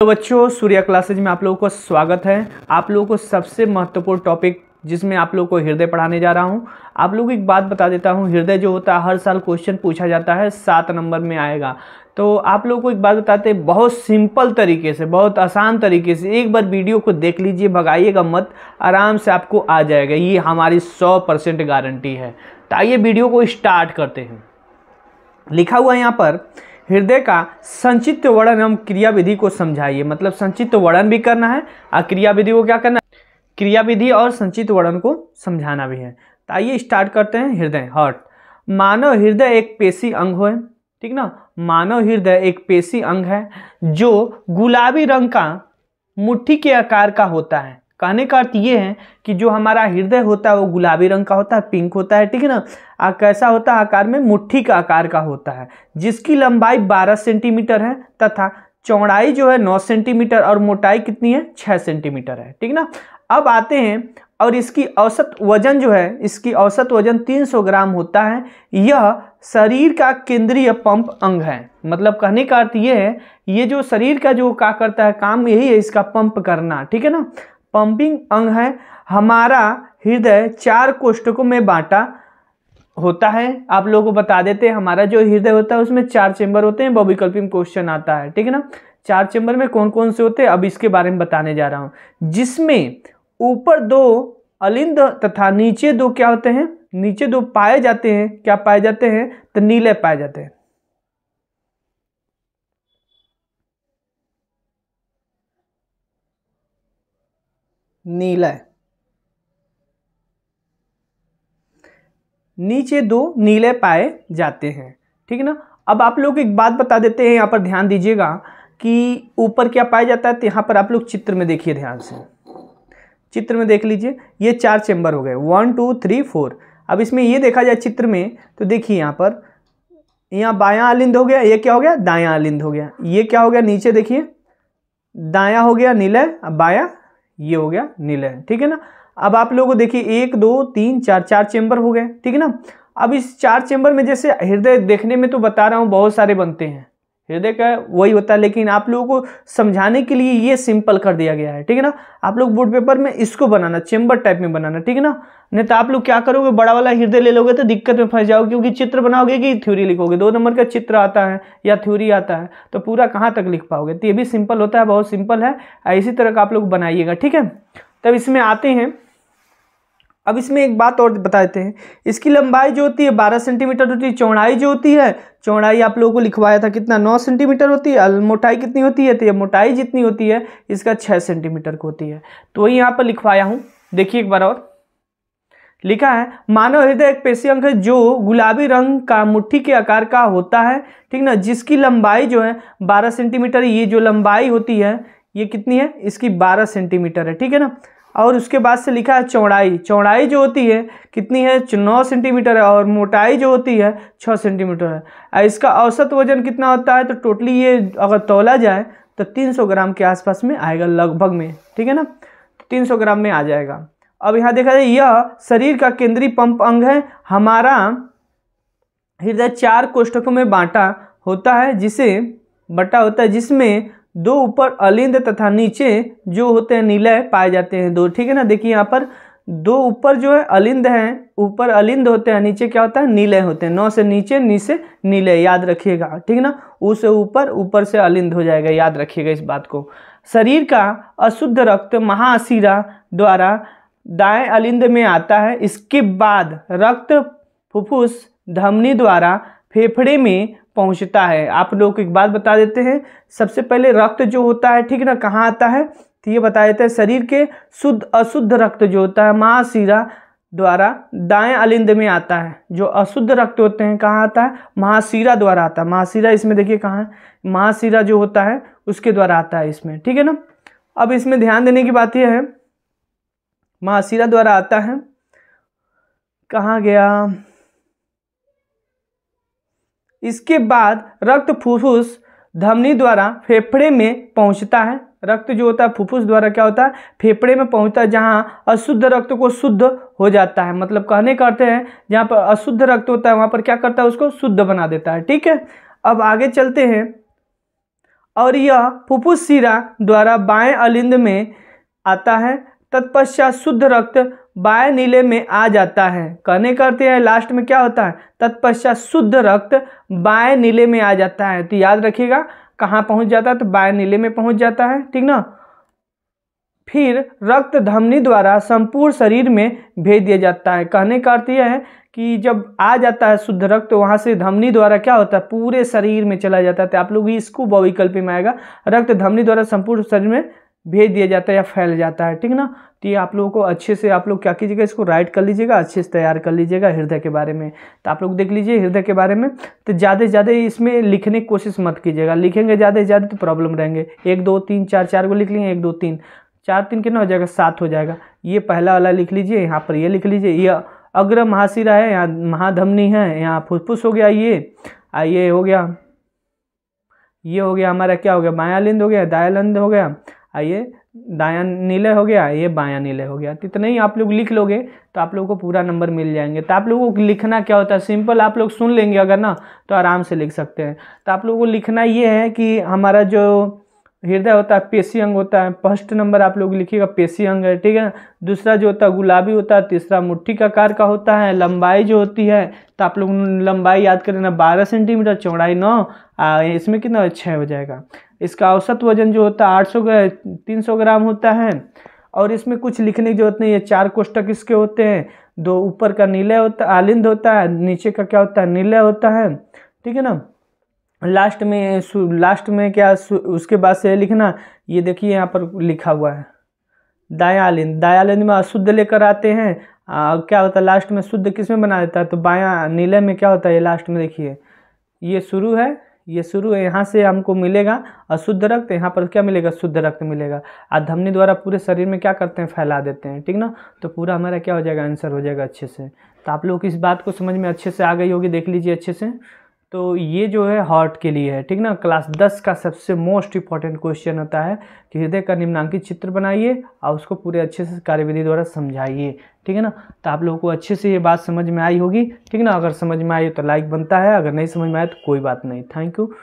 तो बच्चों सूर्या क्लासेज में आप लोगों का स्वागत है आप लोगों को सबसे महत्वपूर्ण टॉपिक जिसमें आप लोगों को हृदय पढ़ाने जा रहा हूँ आप लोगों को एक बात बता देता हूँ हृदय जो होता है हर साल क्वेश्चन पूछा जाता है सात नंबर में आएगा तो आप लोगों को एक बात बताते हैं बहुत सिंपल तरीके से बहुत आसान तरीके से एक बार वीडियो को देख लीजिए भगाइएगा मत आराम से आपको आ जाएगा ये हमारी सौ परसेंट गारंटी है तो आइए वीडियो को स्टार्ट करते हैं लिखा हुआ है यहाँ पर हृदय का संचित वर्णन एवं क्रियाविधि को समझाइए मतलब संचित वर्णन भी करना है और क्रियाविधि को क्या करना है क्रियाविधि और संचित वर्णन को समझाना भी है तो आइए स्टार्ट करते हैं हृदय हर्ट मानव हृदय एक पेशी अंग है ठीक ना मानव हृदय एक पेशी अंग है जो गुलाबी रंग का मुट्ठी के आकार का होता है कहने का अर्थ ये है कि जो हमारा हृदय होता है वो गुलाबी रंग का होता है पिंक होता है ठीक है ना आ, कैसा होता है आकार में मुट्ठी का आकार का होता है जिसकी लंबाई 12 सेंटीमीटर है तथा चौड़ाई जो है 9 सेंटीमीटर और मोटाई कितनी है 6 सेंटीमीटर है ठीक ना अब आते हैं और इसकी औसत वजन जो है इसकी औसत वजन 300 ग्राम होता है यह शरीर का केंद्रीय पंप अंग है मतलब कहने का अर्थ ये है ये जो शरीर का जो का करता है काम यही है इसका पंप करना ठीक है ना पंपिंग अंग है हमारा हृदय चार कोष्टकों में बांटा होता है आप लोगों को बता देते हैं हमारा जो हृदय होता है उसमें चार चेंबर होते हैं बहुविकल्पी में क्वेश्चन आता है ठीक है ना चार चेंबर में कौन कौन से होते हैं अब इसके बारे में बताने जा रहा हूँ जिसमें ऊपर दो अलिंद तथा नीचे दो क्या होते हैं नीचे दो पाए जाते हैं क्या पाए जाते हैं तो नीले पाए जाते हैं नीला है नीचे दो नीले पाए जाते हैं ठीक है ना अब आप लोग एक बात बता देते हैं यहाँ पर ध्यान दीजिएगा कि ऊपर क्या पाया जाता है तो यहाँ पर आप लोग चित्र में देखिए ध्यान से चित्र में देख लीजिए ये चार चेंबर हो गए वन टू थ्री फोर अब इसमें ये देखा जाए चित्र में तो देखिए यहाँ पर यहाँ बायां आलिंद हो गया ये क्या हो गया दायां आलिंद हो गया ये क्या हो गया नीचे देखिए दायां हो गया नीला बायां ये हो गया निलय ठीक है ना अब आप लोगों को देखिए एक दो तीन चार चार चेंबर हो गए ठीक है ना अब इस चार चेंबर में जैसे हृदय देखने में तो बता रहा हूँ बहुत सारे बनते हैं हृदय का वही होता है लेकिन आप लोगों को समझाने के लिए ये सिंपल कर दिया गया है ठीक है ना आप लोग बोर्ड पेपर में इसको बनाना चेम्बर टाइप में बनाना ठीक है ना नहीं तो आप लोग क्या करोगे बड़ा वाला हृदय ले लोगे तो दिक्कत में फंस जाओगे क्योंकि चित्र बनाओगे कि थ्योरी लिखोगे दो नंबर का चित्र आता है या थ्योरी आता है तो पूरा कहाँ तक लिख पाओगे तो ये भी सिंपल होता है बहुत सिंपल है इसी तरह का आप लोग बनाइएगा ठीक है तब इसमें आते हैं अब इसमें एक बात और बता देते हैं इसकी लंबाई जो होती है बारह सेंटीमीटर होती है चौड़ाई जो होती है चौड़ाई आप लोगों को लिखवाया था कितना नौ सेंटीमीटर होती है मोटाई कितनी होती है तो ये मोटाई जितनी होती है इसका छः सेंटीमीटर की होती है तो वही यहाँ पर लिखवाया हूँ देखिए एक बार और लिखा है मानव हृदय एक पेशी अंग है जो गुलाबी रंग का मुट्ठी के आकार का होता है ठीक ना जिसकी लंबाई जो है बारह सेंटीमीटर ये जो लंबाई होती है ये कितनी है इसकी बारह सेंटीमीटर है ठीक है ना और उसके बाद से लिखा है चौड़ाई चौड़ाई जो होती है कितनी है नौ सेंटीमीटर है और मोटाई जो होती है छः सेंटीमीटर है इसका औसत वजन कितना होता है तो टोटली ये अगर तोला जाए तो 300 ग्राम के आसपास में आएगा लगभग में ठीक है ना तो तीन सौ ग्राम में आ जाएगा अब यहाँ देखा जाए यह शरीर का केंद्रीय पंप अंग है हमारा हृदय चार कोष्ठकों में बांटा होता है जिसे बटा होता है जिसमें दो ऊपर अलिंद तथा नीचे जो होते हैं नीलय पाए जाते हैं दो ठीक है ना देखिए यहाँ पर दो ऊपर जो है अलिंद हैं ऊपर अलिंद होते हैं नीचे क्या होता है नीलय होते हैं नौ से नीचे नी से नीलय याद रखिएगा ठीक ना ऊ से ऊपर ऊपर से अलिंद हो जाएगा याद रखिएगा इस बात को शरीर का अशुद्ध रक्त महाशिरा द्वारा दाएं अलिंद में आता है इसके बाद रक्त फुफ्फुस धमनी द्वारा फेफड़े में पहुंचता है आप लोगों को एक बात बता देते हैं सबसे पहले रक्त जो होता है ठीक ना कहाँ आता है तो ये बता देते हैं शरीर के शुद्ध अशुद्ध रक्त जो होता है महाशिरा द्वारा दाएं अलिंद में आता है जो अशुद्ध रक्त होते हैं कहाँ आता है महाशिरा द्वारा आता है महाशिरा इसमें देखिए कहाँ है महाशिरा जो होता है उसके द्वारा आता है इसमें ठीक है ना अब इसमें ध्यान देने की बात यह है महाशिरा द्वारा आता है कहाँ गया इसके बाद रक्त फुफ्फुस धमनी द्वारा फेफड़े में पहुंचता है रक्त जो होता है फुफ्फुस द्वारा क्या होता है फेफड़े में पहुंचता है जहाँ अशुद्ध रक्त को शुद्ध हो जाता है मतलब कहने करते हैं जहाँ पर अशुद्ध रक्त होता है वहाँ पर क्या करता है उसको शुद्ध बना देता है ठीक है अब आगे चलते हैं और यह फुफ्फुस शिरा द्वारा बाएँ अलिंद में आता है तत्पश्चात शुद्ध रक्त बाय नीले में आ जाता है कहने करते हैं लास्ट में क्या होता है तत्पश्चात शुद्ध रक्त बाय नीले में आ जाता है तो याद रखिएगा कहाँ पहुँच जाता है तो बाय नीले में पहुँच जाता है ठीक ना फिर रक्त धमनी द्वारा संपूर्ण शरीर में भेज दिया जाता है कहने का अर्थ यह है कि जब आ जाता है शुद्ध रक्त तो वहाँ से धमनी द्वारा क्या होता है पूरे शरीर में चला जाता है तो आप लोग भी इसको बॉविकल्प में आएगा रक्त धमनी द्वारा संपूर्ण शरीर में भेज दिया जाता है या फैल जाता है ठीक ना तो ये आप लोगों को अच्छे से आप लोग क्या कीजिएगा इसको राइट कर लीजिएगा अच्छे से तैयार कर लीजिएगा हृदय के बारे में तो आप लोग देख लीजिए हृदय के बारे में तो ज़्यादा से ज़्यादा इसमें लिखने की कोशिश मत कीजिएगा लिखेंगे ज़्यादा से ज़्यादा तो प्रॉब्लम रहेंगे एक दो तीन चार चार को लिख लेंगे एक दो तीन चार तीन कितना हो जाएगा सात हो जाएगा ये पहला वाला लिख लीजिए यहाँ पर ये लिख लीजिए ये अग्र महाशिरा है यहाँ महाधमनी है यहाँ फुसफुस हो गया ये आ ये हो गया ये हो गया हमारा क्या हो गया मायालिंद हो गया दयालिंद हो गया आइए दाया नीले हो गया ये बायां नीले हो गया तो इतना ही आप लोग लिख लोगे तो आप लोगों को पूरा नंबर मिल जाएंगे तो आप लोगों को लिखना क्या होता है सिंपल आप लोग सुन लेंगे अगर ना तो आराम से लिख सकते हैं तो आप लोगों को लिखना ये है कि हमारा जो हृदय होता है पेशी अंग होता है फर्स्ट नंबर आप लोग लिखिएगा पेशी अंग है ठीक है दूसरा जो होता है गुलाबी होता है तीसरा मुट्ठी का आकार का होता है लंबाई जो होती है तो आप लोग लंबाई याद कर लेना बारह सेंटीमीटर चौड़ाई नौ इसमें कितना छः हो जाएगा इसका औसत वजन जो होता है आठ सौ तीन सौ ग्राम होता है और इसमें कुछ लिखने की जरूरत नहीं है चार कोष्टक इसके होते हैं दो ऊपर का नीला होता आलिंद होता है नीचे का क्या होता है नीला होता है ठीक है ना लास्ट में लास्ट में क्या उसके बाद से लिखना ये देखिए यहाँ पर लिखा हुआ है दायालिंद दयालिंद में अशुद्ध लेकर आते हैं और क्या होता है लास्ट में शुद्ध किस में बना देता है तो बाया नीले में क्या होता है ये लास्ट में देखिए ये शुरू है ये शुरू है यहाँ से हमको मिलेगा अशुद्ध रक्त यहाँ पर क्या मिलेगा शुद्ध रक्त मिलेगा और धमनी द्वारा पूरे शरीर में क्या करते हैं फैला देते हैं ठीक ना तो पूरा हमारा क्या हो जाएगा आंसर हो जाएगा अच्छे से तो आप लोग इस बात को समझ में अच्छे से आ गई होगी देख लीजिए अच्छे से तो ये जो है हार्ट के लिए है ठीक ना क्लास दस का सबसे मोस्ट इंपॉर्टेंट क्वेश्चन होता है कि हृदय का निम्नांकित चित्र बनाइए और उसको पूरे अच्छे से कार्यविधि द्वारा समझाइए ठीक है ना तो आप लोगों को अच्छे से ये बात समझ में आई होगी ठीक ना अगर समझ में आई तो लाइक बनता है अगर नहीं समझ में आए तो कोई बात नहीं थैंक यू